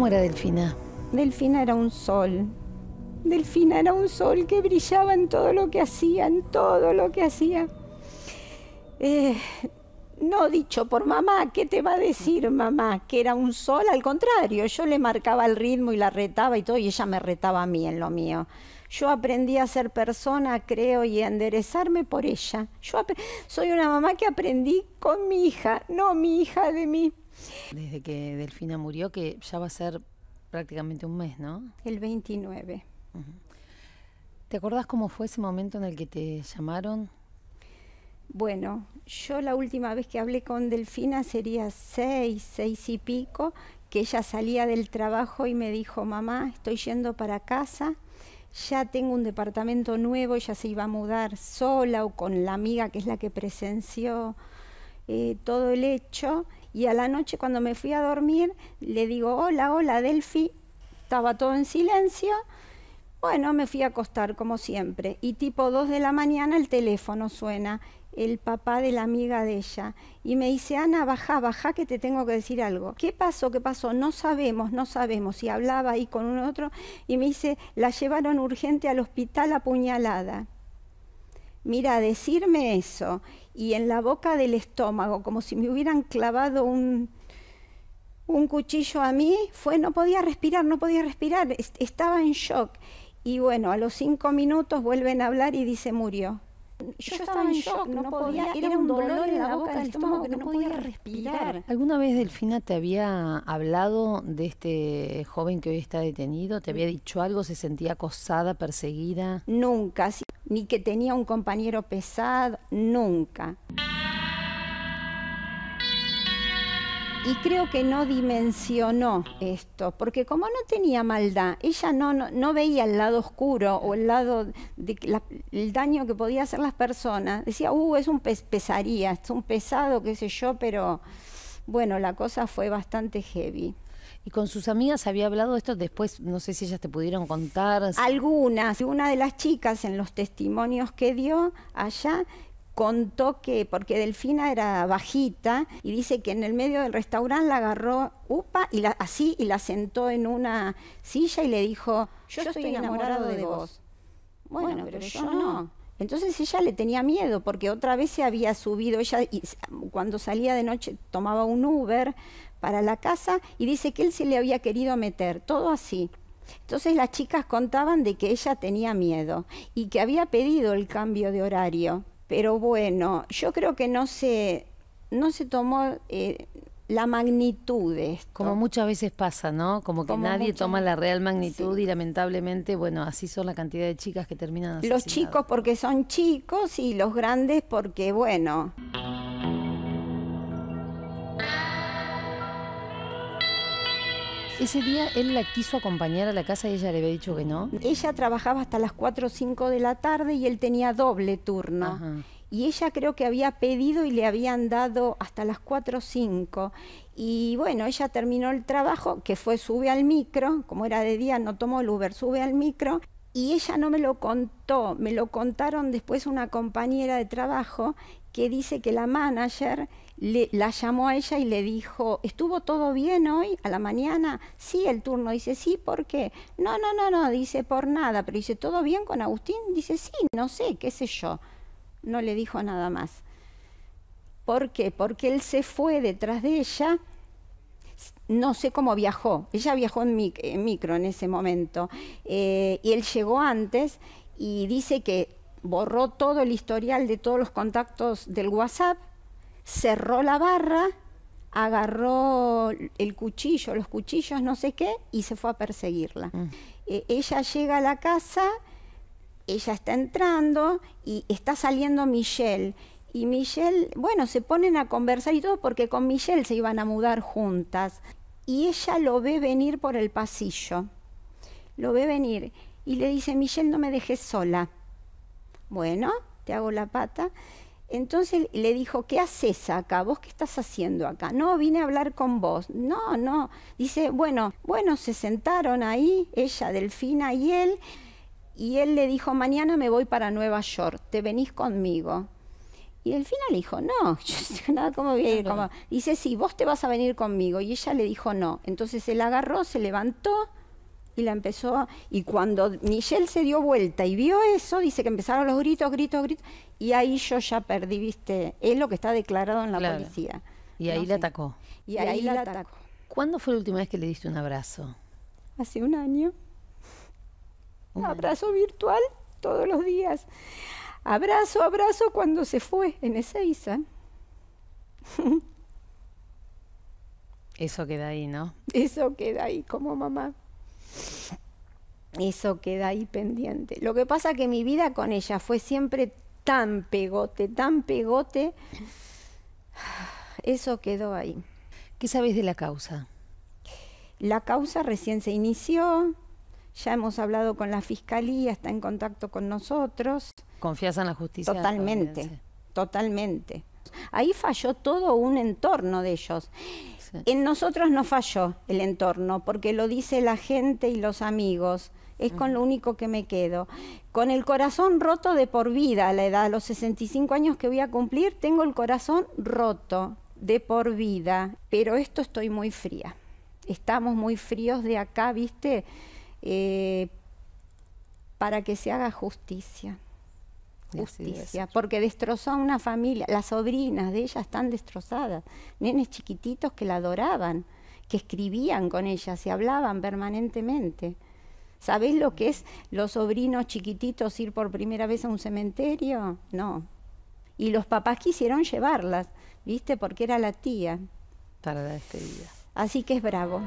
¿Cómo era Delfina? Delfina era un sol. Delfina era un sol que brillaba en todo lo que hacía, en todo lo que hacía. Eh, no dicho por mamá, ¿qué te va a decir mamá? Que era un sol, al contrario, yo le marcaba el ritmo y la retaba y todo, y ella me retaba a mí en lo mío. Yo aprendí a ser persona, creo, y a enderezarme por ella. soy una mamá que aprendí con mi hija, no mi hija de mí. Desde que Delfina murió, que ya va a ser prácticamente un mes, ¿no? El 29. ¿Te acordás cómo fue ese momento en el que te llamaron? Bueno, yo la última vez que hablé con Delfina sería seis, seis y pico, que ella salía del trabajo y me dijo, mamá, estoy yendo para casa, ya tengo un departamento nuevo, ya se iba a mudar sola o con la amiga que es la que presenció eh, todo el hecho y a la noche cuando me fui a dormir, le digo, hola, hola, Delphi. Estaba todo en silencio. Bueno, me fui a acostar como siempre. Y tipo 2 de la mañana el teléfono suena, el papá de la amiga de ella. Y me dice, Ana, baja, baja, que te tengo que decir algo. ¿Qué pasó? ¿Qué pasó? No sabemos, no sabemos. Y hablaba ahí con un otro y me dice, la llevaron urgente al hospital apuñalada. Mira, decirme eso y en la boca del estómago, como si me hubieran clavado un, un cuchillo a mí, fue, no podía respirar, no podía respirar, estaba en shock. Y bueno, a los cinco minutos vuelven a hablar y dice, murió. Yo, estaba en shock, no podía, podía, era un dolor en la boca del estómago que no podía respirar. ¿Alguna vez Delfina te había hablado de este joven que hoy está detenido? ¿Te mm. había dicho algo? ¿Se sentía acosada, perseguida? Nunca. Sí ni que tenía un compañero pesado, nunca. Y creo que no dimensionó esto, porque como no tenía maldad, ella no, veía el lado oscuro o el lado de el daño que podía hacer las personas. Decía, uh, es un pes pesaría, es un pesado, qué sé yo, pero bueno, la cosa fue bastante heavy. Y con sus amigas había hablado de esto, después no sé si ellas te pudieron contar. Algunas, una de las chicas en los testimonios que dio allá contó que, porque Delfina era bajita, y dice que en el medio del restaurante la agarró Upa y la, así y la sentó en una silla y le dijo, yo, estoy enamorado, de, vos. Bueno, pero, yo no. Entonces ella le tenía miedo porque otra vez se había subido, ella cuando salía de noche tomaba un Uber para la casa y dice que él se le había querido meter, todo así. Entonces las chicas contaban de que ella tenía miedo y que había pedido el cambio de horario. Pero bueno, yo creo que no se, no se tomó eh, la magnitud Como muchas veces pasa, ¿no? Como que nadie toma la real magnitud y lamentablemente, bueno, así son la cantidad de chicas que terminan Los chicos porque son chicos y los grandes porque, bueno... Ese día él la quiso acompañar a la casa y ella le había dicho que no. Ella trabajaba hasta las 4 o 5 de la tarde y él tenía doble turno y ella creo que había pedido y le habían dado hasta las 4 o 5. Y bueno, ella terminó el trabajo, que fue sube al micro, como era de día, no tomó el Uber, sube al micro. Y ella no me lo contó, me lo contaron después una compañera de trabajo que dice que la manager la llamó a ella y le dijo, ¿estuvo todo bien hoy a la mañana? Sí, el turno. Dice, sí, ¿por qué? No, no, no, no, dice, por nada. Pero dice, ¿todo bien con Agustín? Dice, sí, no sé, qué sé yo no le dijo nada más. ¿Por qué? Porque él se fue detrás de ella, no sé cómo viajó, ella viajó en, micro en ese momento, eh, y él llegó antes y dice que borró todo el historial de todos los contactos del WhatsApp, cerró la barra, agarró el cuchillo, los cuchillos, no sé qué, y se fue a perseguirla. Mm. Eh, ella llega a la casa ella está entrando y está saliendo Michelle. Y Michelle, bueno, se ponen a conversar y todo porque con Michelle se iban a mudar juntas. Y ella lo ve venir por el pasillo. Lo ve venir y le dice, Michelle, no me dejes sola. Bueno, te hago la pata. Entonces le dijo, ¿qué haces acá? ¿Vos qué estás haciendo acá? No, vine a hablar con vos. No, no. Dice, bueno, bueno, se sentaron ahí, ella, Delfina y él y él le dijo, mañana me voy para Nueva York, ¿te venís conmigo? Y al final dijo, no, yo, nada, ¿cómo voy Dice, sí, vos te vas a venir conmigo. Y ella le dijo, no. Entonces él agarró, se levantó y la empezó. Y cuando Michelle se dio vuelta y vio eso, dice que empezaron los gritos, gritos, gritos. Y ahí yo ya perdí, viste, es lo que está declarado en la policía. Y ahí le la atacó. Y, ahí, ahí, la atacó. ¿Cuándo fue la última vez que le diste un abrazo? Hace un año. Un abrazo virtual todos los días. Abrazo, abrazo cuando se fue en Ezeiza. Eso queda ahí, ¿no? Eso queda ahí como mamá. Eso queda ahí pendiente. Lo que pasa que mi vida con ella fue siempre tan pegote, tan pegote. Eso quedó ahí. ¿Qué sabes de la causa? La causa recién se inició, ya hemos hablado con la fiscalía, está en contacto con nosotros. ¿Confías en la justicia? Totalmente, totalmente. Ahí falló todo un entorno de ellos. En nosotros no falló el entorno, porque lo dice la gente y los amigos. Es con lo único que me quedo. Con el corazón roto de por vida, a la edad de los 65 años que voy a cumplir, tengo el corazón roto de por vida. Pero esto estoy muy fría. Estamos muy fríos de acá, ¿viste? Eh, para que se haga justicia. Justicia, porque destrozó a una familia, las sobrinas de ella están destrozadas, nenes chiquititos que la adoraban, que escribían con ella, se hablaban permanentemente. ¿Sabés lo que es los sobrinos chiquititos ir por primera vez a un cementerio? No. Y los papás quisieron llevarlas, ¿viste? Porque era la tía. Tarda este día. Así que es bravo.